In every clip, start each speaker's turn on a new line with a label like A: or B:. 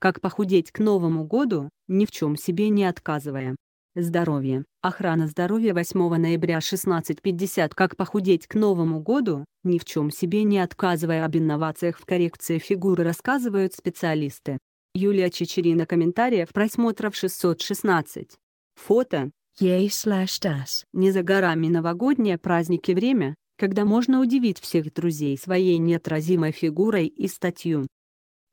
A: Как похудеть к Новому году, ни в чем себе не отказывая. Здоровье. Охрана здоровья 8 ноября 16.50 «Как похудеть к Новому году», ни в чем себе не отказывая об инновациях в коррекции фигуры рассказывают специалисты. Юлия Чечерина комментариев просмотров 616. Фото. Ей слэш das. Не за горами новогодние праздники время, когда можно удивить всех друзей своей неотразимой фигурой и статью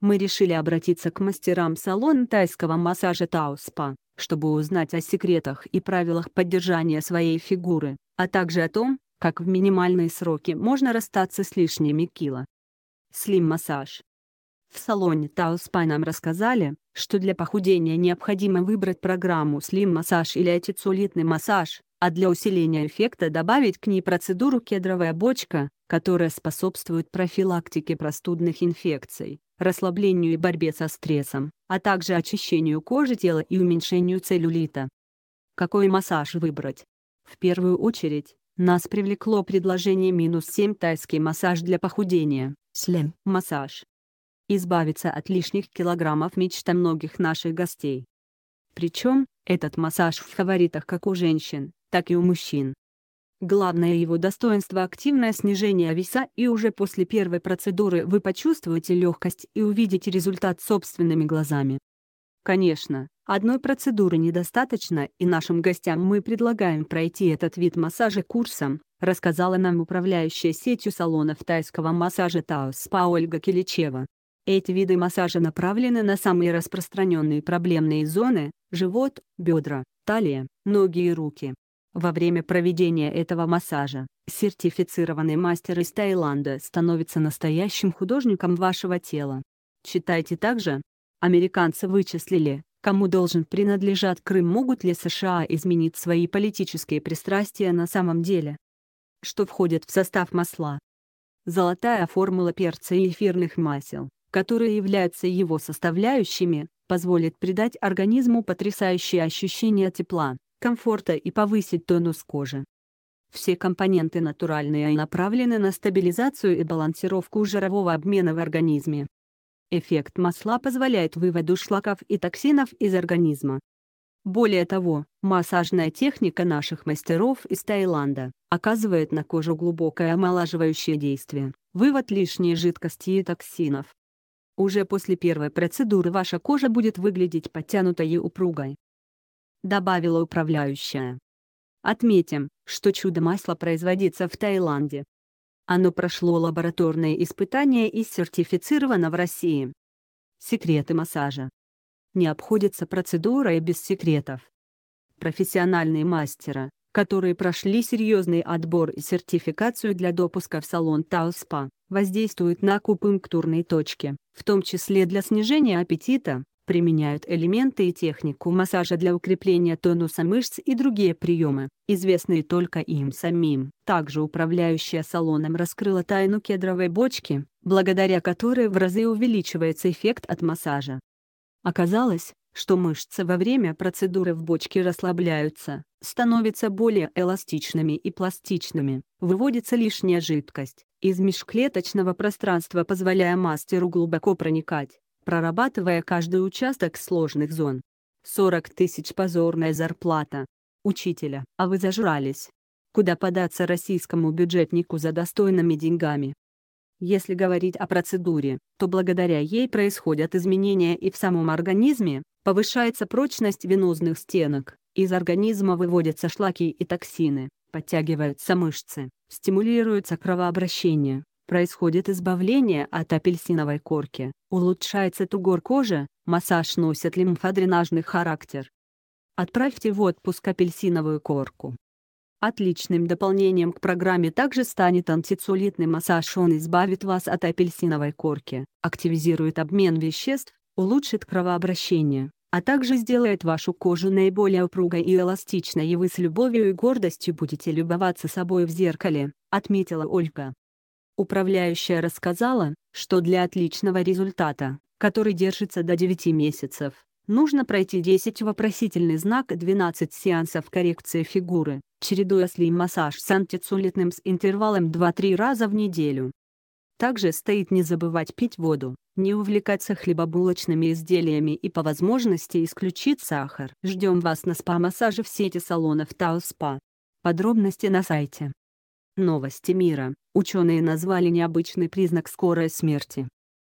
A: мы решили обратиться к мастерам салона тайского массажа Тауспа, чтобы узнать о секретах и правилах поддержания своей фигуры, а также о том, как в минимальные сроки можно расстаться с лишними кило. Слим-массаж. В салоне Тауспа нам рассказали, что для похудения необходимо выбрать программу слим-массаж или атицулитный массаж, а для усиления эффекта добавить к ней процедуру кедровая бочка, которая способствует профилактике простудных инфекций расслаблению и борьбе со стрессом, а также очищению кожи тела и уменьшению целлюлита. Какой массаж выбрать? В первую очередь, нас привлекло предложение минус 7 тайский массаж для похудения. Слем. Массаж. Избавиться от лишних килограммов мечта многих наших гостей. Причем, этот массаж в фаворитах как у женщин, так и у мужчин. Главное его достоинство – активное снижение веса и уже после первой процедуры вы почувствуете легкость и увидите результат собственными глазами. Конечно, одной процедуры недостаточно и нашим гостям мы предлагаем пройти этот вид массажа курсом, рассказала нам управляющая сетью салонов тайского массажа Тао Ольга Киличева. Эти виды массажа направлены на самые распространенные проблемные зоны – живот, бедра, талия, ноги и руки. Во время проведения этого массажа, сертифицированный мастер из Таиланда становится настоящим художником вашего тела. Читайте также. Американцы вычислили, кому должен принадлежать Крым, могут ли США изменить свои политические пристрастия на самом деле. Что входит в состав масла? Золотая формула перца и эфирных масел, которые являются его составляющими, позволит придать организму потрясающее ощущение тепла комфорта и повысить тонус кожи. Все компоненты натуральные и направлены на стабилизацию и балансировку жирового обмена в организме. Эффект масла позволяет выводу шлаков и токсинов из организма. Более того, массажная техника наших мастеров из Таиланда оказывает на кожу глубокое омолаживающее действие, вывод лишней жидкости и токсинов. Уже после первой процедуры ваша кожа будет выглядеть подтянутой и упругой добавила управляющая. Отметим, что чудо-масло производится в Таиланде. Оно прошло лабораторные испытания и сертифицировано в России. Секреты массажа. Не обходится процедура и без секретов. Профессиональные мастера, которые прошли серьезный отбор и сертификацию для допуска в салон Тауспа, воздействуют на акупунктурные точки, в том числе для снижения аппетита, Применяют элементы и технику массажа для укрепления тонуса мышц и другие приемы, известные только им самим. Также управляющая салоном раскрыла тайну кедровой бочки, благодаря которой в разы увеличивается эффект от массажа. Оказалось, что мышцы во время процедуры в бочке расслабляются, становятся более эластичными и пластичными, выводится лишняя жидкость из межклеточного пространства, позволяя мастеру глубоко проникать прорабатывая каждый участок сложных зон. 40 тысяч позорная зарплата. Учителя, а вы зажрались. Куда податься российскому бюджетнику за достойными деньгами? Если говорить о процедуре, то благодаря ей происходят изменения и в самом организме, повышается прочность венозных стенок, из организма выводятся шлаки и токсины, подтягиваются мышцы, стимулируется кровообращение, происходит избавление от апельсиновой корки, улучшается тугор кожи, массаж носит лимфодренажный характер. Отправьте в отпуск апельсиновую корку. Отличным дополнением к программе также станет антицеллюлитный массаж. Он избавит вас от апельсиновой корки, активизирует обмен веществ, улучшит кровообращение, а также сделает вашу кожу наиболее упругой и эластичной и вы с любовью и гордостью будете любоваться собой в зеркале, отметила Ольга. Управляющая рассказала, что для отличного результата, который держится до 9 месяцев, нужно пройти 10 вопросительный знак 12 сеансов коррекции фигуры, чередуя слим-массаж с антицулитным с интервалом 2-3 раза в неделю. Также стоит не забывать пить воду, не увлекаться хлебобулочными изделиями и по возможности исключить сахар. Ждем вас на спа-массаже в сети салонов Тау Спа. Подробности на сайте. Новости мира. Ученые назвали необычный признак скорой смерти.